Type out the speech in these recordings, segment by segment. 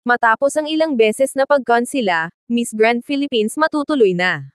Matapos ang ilang beses na pagkonsila, Miss Grand Philippines matutuloy na.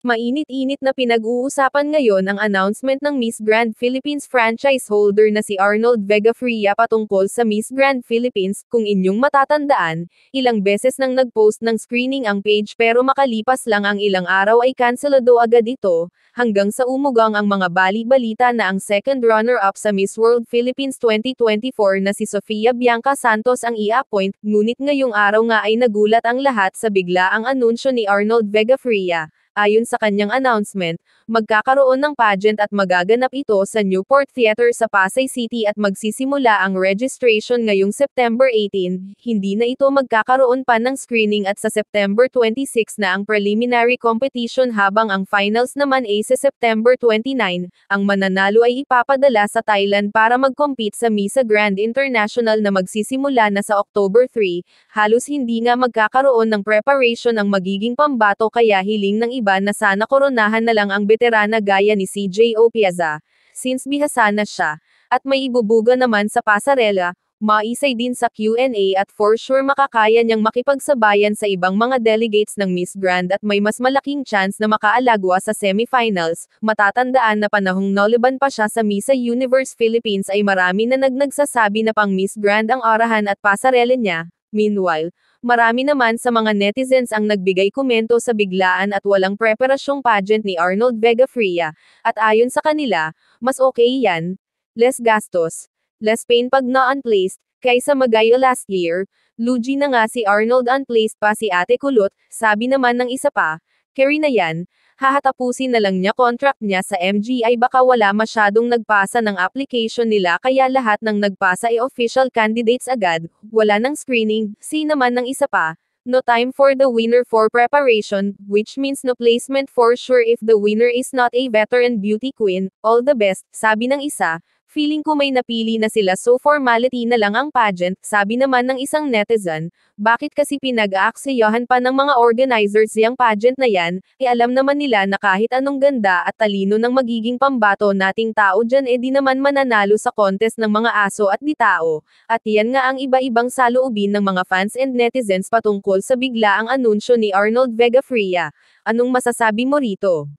Mainit-init na pinag-uusapan ngayon ang announcement ng Miss Grand Philippines franchise holder na si Arnold Vega Fria patungkol sa Miss Grand Philippines. Kung inyong matatandaan, ilang beses nang nag-post ng screening ang page pero makalipas lang ang ilang araw ay kanselado agad ito, hanggang sa umugang ang mga bali-balita na ang second runner-up sa Miss World Philippines 2024 na si Sofia Bianca Santos ang i-appoint, ngunit ngayong araw nga ay nagulat ang lahat sa bigla ang anunsyo ni Arnold Vega Fria Ayon sa kanyang announcement, magkakaroon ng pageant at magaganap ito sa Newport Theater sa Pasay City at magsisimula ang registration ngayong September 18. Hindi na ito magkakaroon pa ng screening at sa September 26 na ang preliminary competition habang ang finals naman ay sa September 29. Ang mananalo ay ipapadala sa Thailand para mag-compete sa Misa Grand International na magsisimula na sa October 3. Halos hindi nga magkakaroon ng preparation ang magiging pambato kaya hiling ng iba na sana koronahan na lang ang veterana gaya ni CJ Opiaza, since bihasa na siya, at may ibubuga naman sa pasarela, maisay din sa Q&A at for sure makakaya niyang makipagsabayan sa ibang mga delegates ng Miss Grand at may mas malaking chance na makaalagwa sa semifinals. Matatandaan na panahong noliban pa siya sa Misa Universe Philippines ay marami na nagnagsasabi na pang Miss Grand ang arahan at pasarela niya. Meanwhile, marami naman sa mga netizens ang nagbigay komento sa biglaan at walang preparasyong pageant ni Arnold Vega Fria, at ayon sa kanila, mas okay yan, less gastos, less pain pag na-unplaced, kaysa magayo last year, lugi na nga si Arnold unplaced pa si Ate Kulot, sabi naman ng isa pa, carry na yan, hahatapusin na lang niya contract niya sa MGI baka wala masyadong nagpasa ng application nila kaya lahat ng nagpasa ay official candidates agad, wala ng screening, si naman ng isa pa, no time for the winner for preparation, which means no placement for sure if the winner is not a veteran beauty queen, all the best, sabi ng isa, Feeling ko may napili na sila so formality na lang ang pageant, sabi naman ng isang netizen, bakit kasi pinag-aaksayahan pa ng mga organizers yung pageant na yan, eh alam naman nila na kahit anong ganda at talino ng magiging pambato nating tao dyan e di naman mananalo sa contest ng mga aso at di tao, at yan nga ang iba-ibang saloobin ng mga fans and netizens patungkol sa biglaang anunsyo ni Arnold Vega Freya. Anong masasabi mo rito?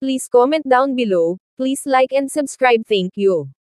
Please comment down below, please like and subscribe thank you.